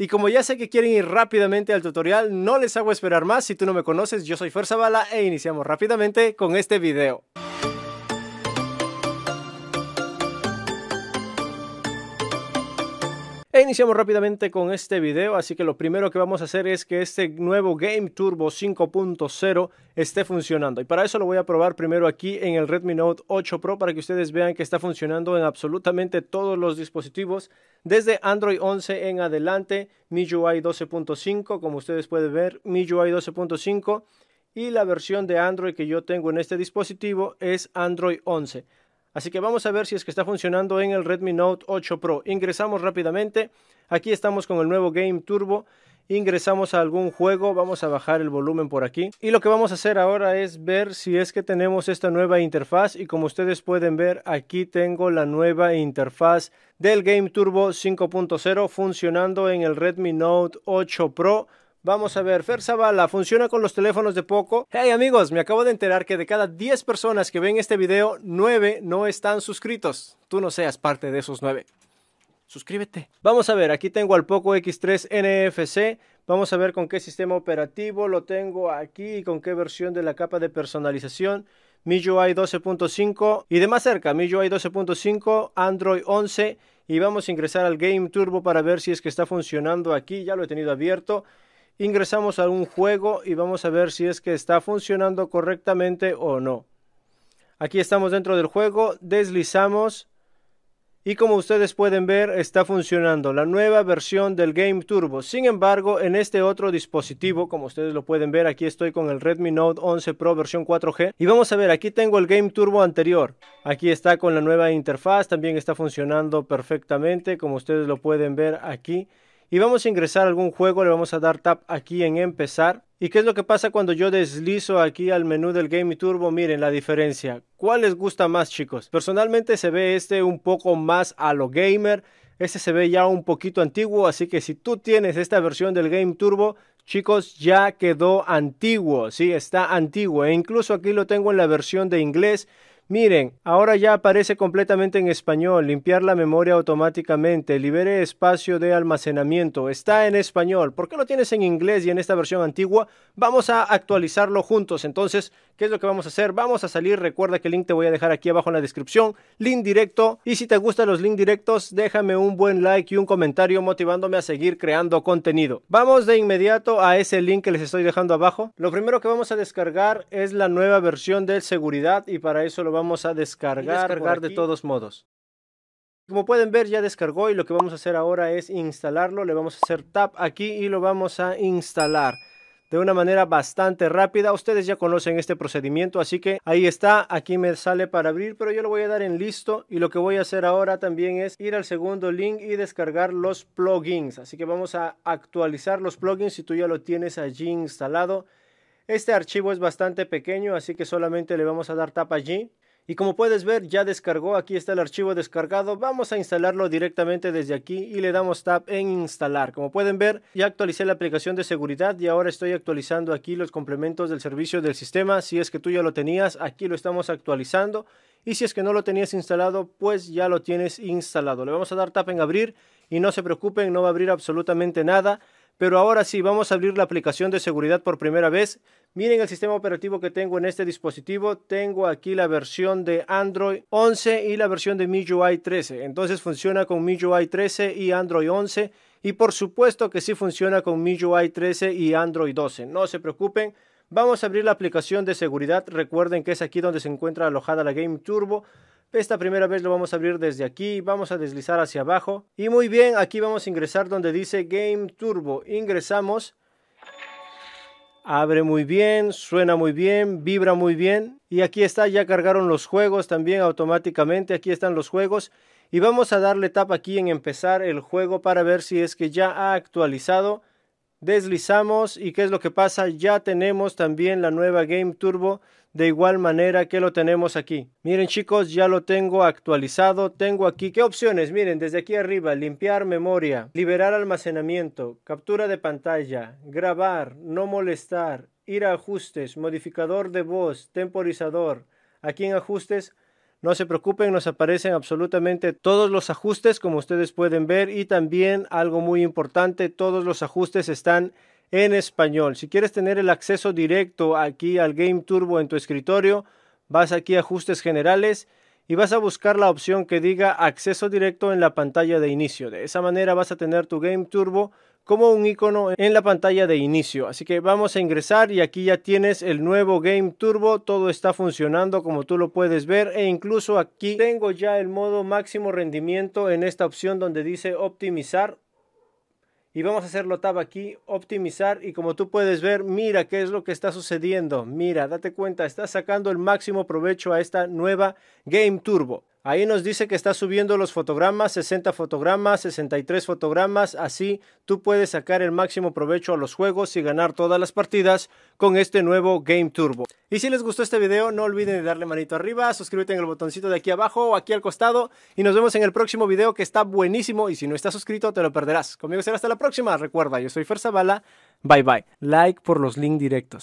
Y como ya sé que quieren ir rápidamente al tutorial, no les hago esperar más. Si tú no me conoces, yo soy Fuerza Bala e iniciamos rápidamente con este video. iniciamos rápidamente con este video, así que lo primero que vamos a hacer es que este nuevo Game Turbo 5.0 esté funcionando. Y para eso lo voy a probar primero aquí en el Redmi Note 8 Pro para que ustedes vean que está funcionando en absolutamente todos los dispositivos, desde Android 11 en adelante, MIUI 12.5, como ustedes pueden ver, MIUI 12.5 y la versión de Android que yo tengo en este dispositivo es Android 11. Así que vamos a ver si es que está funcionando en el Redmi Note 8 Pro. Ingresamos rápidamente. Aquí estamos con el nuevo Game Turbo. Ingresamos a algún juego, vamos a bajar el volumen por aquí. Y lo que vamos a hacer ahora es ver si es que tenemos esta nueva interfaz. Y como ustedes pueden ver, aquí tengo la nueva interfaz del Game Turbo 5.0 funcionando en el Redmi Note 8 Pro. Vamos a ver, Fer Zavala, ¿funciona con los teléfonos de Poco? Hey amigos, me acabo de enterar que de cada 10 personas que ven este video, 9 no están suscritos. Tú no seas parte de esos 9. Suscríbete. Vamos a ver, aquí tengo al Poco X3 NFC. Vamos a ver con qué sistema operativo lo tengo aquí y con qué versión de la capa de personalización. MIUI 12.5 y de más cerca, MIUI 12.5, Android 11 y vamos a ingresar al Game Turbo para ver si es que está funcionando aquí, ya lo he tenido abierto ingresamos a un juego y vamos a ver si es que está funcionando correctamente o no. Aquí estamos dentro del juego, deslizamos y como ustedes pueden ver está funcionando la nueva versión del Game Turbo. Sin embargo, en este otro dispositivo, como ustedes lo pueden ver, aquí estoy con el Redmi Note 11 Pro versión 4G. Y vamos a ver, aquí tengo el Game Turbo anterior. Aquí está con la nueva interfaz, también está funcionando perfectamente, como ustedes lo pueden ver aquí y vamos a ingresar a algún juego, le vamos a dar tap aquí en empezar. ¿Y qué es lo que pasa cuando yo deslizo aquí al menú del Game Turbo? Miren la diferencia. ¿Cuál les gusta más chicos? Personalmente se ve este un poco más a lo gamer. Este se ve ya un poquito antiguo, así que si tú tienes esta versión del Game Turbo, chicos, ya quedó antiguo, sí, está antiguo. E incluso aquí lo tengo en la versión de inglés Miren, ahora ya aparece completamente en español, limpiar la memoria automáticamente, libere espacio de almacenamiento, está en español. ¿Por qué lo tienes en inglés y en esta versión antigua? Vamos a actualizarlo juntos. Entonces, ¿qué es lo que vamos a hacer? Vamos a salir, recuerda que el link te voy a dejar aquí abajo en la descripción, link directo. Y si te gustan los links directos, déjame un buen like y un comentario motivándome a seguir creando contenido. Vamos de inmediato a ese link que les estoy dejando abajo. Lo primero que vamos a descargar es la nueva versión de seguridad y para eso lo vamos vamos a descargar, de todos modos. Como pueden ver ya descargó y lo que vamos a hacer ahora es instalarlo. Le vamos a hacer tap aquí y lo vamos a instalar de una manera bastante rápida. Ustedes ya conocen este procedimiento, así que ahí está, aquí me sale para abrir, pero yo lo voy a dar en listo y lo que voy a hacer ahora también es ir al segundo link y descargar los plugins. Así que vamos a actualizar los plugins si tú ya lo tienes allí instalado. Este archivo es bastante pequeño, así que solamente le vamos a dar tap allí. Y como puedes ver ya descargó, aquí está el archivo descargado, vamos a instalarlo directamente desde aquí y le damos tap en instalar. Como pueden ver ya actualicé la aplicación de seguridad y ahora estoy actualizando aquí los complementos del servicio del sistema. Si es que tú ya lo tenías, aquí lo estamos actualizando y si es que no lo tenías instalado, pues ya lo tienes instalado. Le vamos a dar tap en abrir y no se preocupen, no va a abrir absolutamente nada. Pero ahora sí, vamos a abrir la aplicación de seguridad por primera vez. Miren el sistema operativo que tengo en este dispositivo. Tengo aquí la versión de Android 11 y la versión de MIUI 13. Entonces funciona con MIUI 13 y Android 11. Y por supuesto que sí funciona con MIUI 13 y Android 12. No se preocupen. Vamos a abrir la aplicación de seguridad. Recuerden que es aquí donde se encuentra alojada la Game Turbo. Esta primera vez lo vamos a abrir desde aquí, vamos a deslizar hacia abajo. Y muy bien, aquí vamos a ingresar donde dice Game Turbo. Ingresamos. Abre muy bien, suena muy bien, vibra muy bien. Y aquí está, ya cargaron los juegos también automáticamente. Aquí están los juegos. Y vamos a darle tap aquí en empezar el juego para ver si es que ya ha actualizado deslizamos y qué es lo que pasa, ya tenemos también la nueva Game Turbo de igual manera que lo tenemos aquí. Miren chicos, ya lo tengo actualizado, tengo aquí, ¿qué opciones? Miren, desde aquí arriba, limpiar memoria, liberar almacenamiento, captura de pantalla, grabar, no molestar, ir a ajustes, modificador de voz, temporizador, aquí en ajustes no se preocupen, nos aparecen absolutamente todos los ajustes como ustedes pueden ver y también algo muy importante, todos los ajustes están en español. Si quieres tener el acceso directo aquí al Game Turbo en tu escritorio, vas aquí a ajustes generales y vas a buscar la opción que diga acceso directo en la pantalla de inicio. De esa manera vas a tener tu Game Turbo como un icono en la pantalla de inicio. Así que vamos a ingresar y aquí ya tienes el nuevo Game Turbo. Todo está funcionando como tú lo puedes ver e incluso aquí tengo ya el modo máximo rendimiento en esta opción donde dice optimizar. Y vamos a hacerlo tab aquí, optimizar y como tú puedes ver, mira qué es lo que está sucediendo. Mira, date cuenta, está sacando el máximo provecho a esta nueva Game Turbo. Ahí nos dice que está subiendo los fotogramas, 60 fotogramas, 63 fotogramas. Así tú puedes sacar el máximo provecho a los juegos y ganar todas las partidas con este nuevo Game Turbo. Y si les gustó este video, no olviden de darle manito arriba, suscríbete en el botoncito de aquí abajo o aquí al costado. Y nos vemos en el próximo video que está buenísimo. Y si no estás suscrito, te lo perderás. Conmigo será hasta la próxima. Recuerda, yo soy Fer Zavala. Bye bye. Like por los links directos.